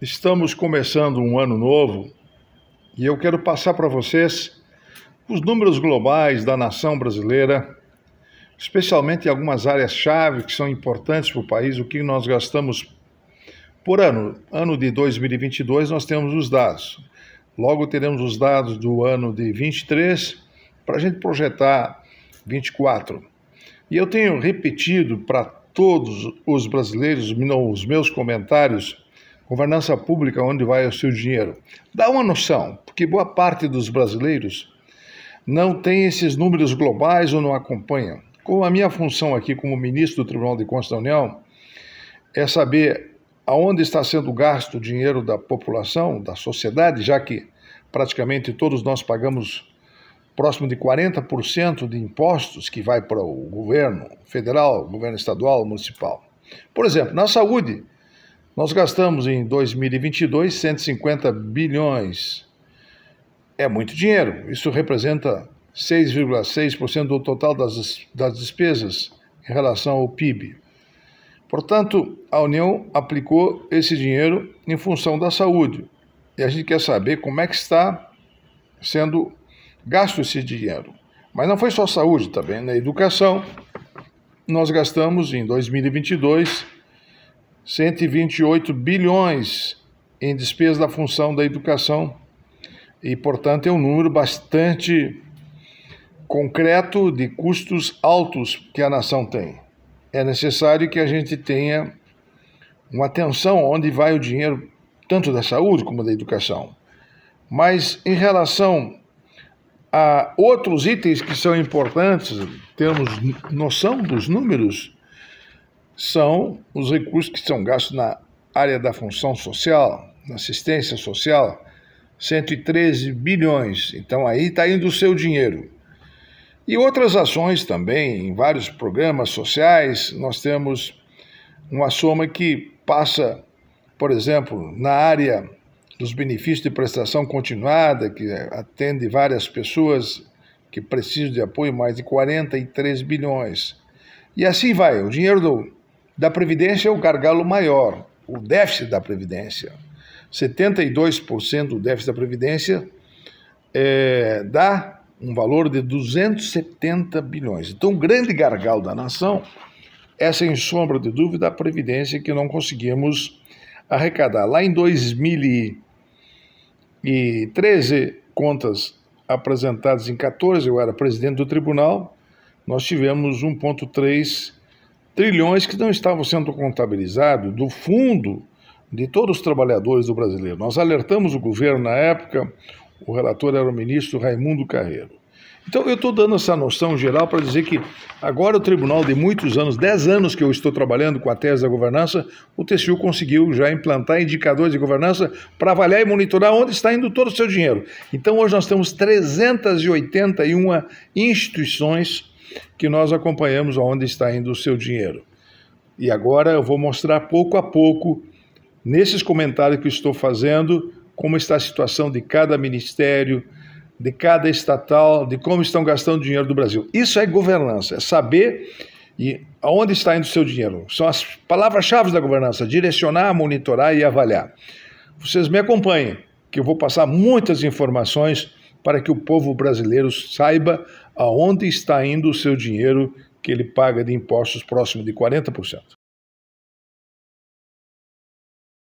Estamos começando um ano novo e eu quero passar para vocês os números globais da nação brasileira, especialmente em algumas áreas-chave que são importantes para o país, o que nós gastamos por ano. Ano de 2022 nós temos os dados. Logo teremos os dados do ano de 23 para a gente projetar 24. E eu tenho repetido para todos os brasileiros, os meus comentários, governança pública, onde vai o seu dinheiro. Dá uma noção, porque boa parte dos brasileiros não tem esses números globais ou não acompanham. Como a minha função aqui como ministro do Tribunal de Contas da União é saber aonde está sendo gasto o dinheiro da população, da sociedade, já que praticamente todos nós pagamos próximo de 40% de impostos que vai para o governo federal, governo estadual, municipal. Por exemplo, na saúde, nós gastamos em 2022 150 bilhões. É muito dinheiro. Isso representa 6,6% do total das, das despesas em relação ao PIB. Portanto, a União aplicou esse dinheiro em função da saúde. E a gente quer saber como é que está sendo gasto esse dinheiro. Mas não foi só saúde também, na né? educação. Nós gastamos em 2022 128 bilhões em despesa da função da educação. E, portanto, é um número bastante concreto de custos altos que a nação tem. É necessário que a gente tenha uma atenção onde vai o dinheiro, tanto da saúde como da educação. Mas em relação a outros itens que são importantes, temos noção dos números, são os recursos que são gastos na área da função social, na assistência social, 113 bilhões. Então aí está indo o seu dinheiro. E outras ações também, em vários programas sociais, nós temos uma soma que passa, por exemplo, na área dos benefícios de prestação continuada, que atende várias pessoas que precisam de apoio, mais de 43 bilhões. E assim vai, o dinheiro do da Previdência é o gargalo maior, o déficit da Previdência. 72% do déficit da Previdência é, dá um valor de 270 bilhões. Então, o grande gargalo da nação é, sem sombra de dúvida, a Previdência que não conseguimos arrecadar. Lá em 2013, contas apresentadas em 14, eu era presidente do tribunal, nós tivemos 1,3 trilhões que não estavam sendo contabilizados do fundo de todos os trabalhadores do brasileiro. Nós alertamos o governo na época, o relator era o ministro Raimundo Carreiro. Então, eu estou dando essa noção geral para dizer que agora o tribunal de muitos anos, 10 anos que eu estou trabalhando com a tese da governança, o TCU conseguiu já implantar indicadores de governança para avaliar e monitorar onde está indo todo o seu dinheiro. Então, hoje nós temos 381 instituições que nós acompanhamos onde está indo o seu dinheiro. E agora eu vou mostrar pouco a pouco, nesses comentários que estou fazendo, como está a situação de cada ministério, de cada estatal, de como estão gastando o dinheiro do Brasil. Isso é governança, é saber e aonde está indo o seu dinheiro. São as palavras-chave da governança: direcionar, monitorar e avaliar. Vocês me acompanhem, que eu vou passar muitas informações para que o povo brasileiro saiba aonde está indo o seu dinheiro que ele paga de impostos próximo de 40%.